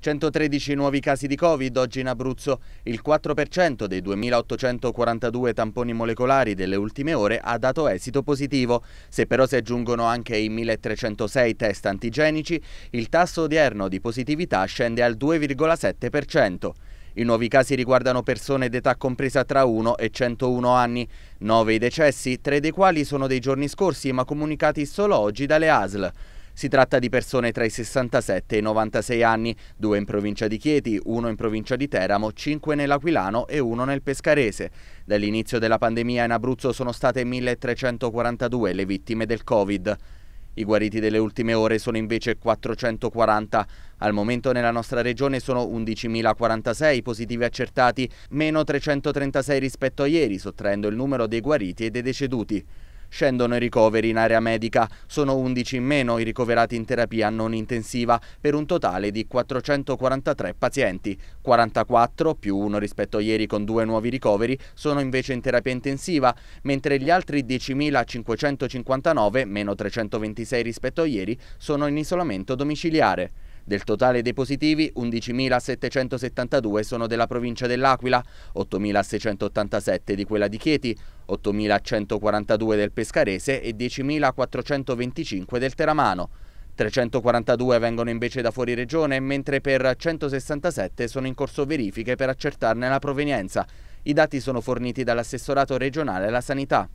113 nuovi casi di Covid oggi in Abruzzo, il 4% dei 2.842 tamponi molecolari delle ultime ore ha dato esito positivo. Se però si aggiungono anche i 1.306 test antigenici, il tasso odierno di positività scende al 2,7%. I nuovi casi riguardano persone d'età compresa tra 1 e 101 anni, 9 i decessi, 3 dei quali sono dei giorni scorsi ma comunicati solo oggi dalle ASL. Si tratta di persone tra i 67 e i 96 anni, due in provincia di Chieti, uno in provincia di Teramo, cinque nell'Aquilano e uno nel Pescarese. Dall'inizio della pandemia in Abruzzo sono state 1342 le vittime del Covid. I guariti delle ultime ore sono invece 440. Al momento nella nostra regione sono 11.046 i positivi accertati, meno 336 rispetto a ieri, sottraendo il numero dei guariti e dei deceduti. Scendono i ricoveri in area medica, sono 11 in meno i ricoverati in terapia non intensiva per un totale di 443 pazienti. 44, più uno rispetto a ieri con due nuovi ricoveri, sono invece in terapia intensiva, mentre gli altri 10.559, meno 326 rispetto a ieri, sono in isolamento domiciliare. Del totale dei positivi, 11.772 sono della provincia dell'Aquila, 8.687 di quella di Chieti, 8.142 del Pescarese e 10.425 del Teramano. 342 vengono invece da fuori regione, mentre per 167 sono in corso verifiche per accertarne la provenienza. I dati sono forniti dall'assessorato regionale alla sanità.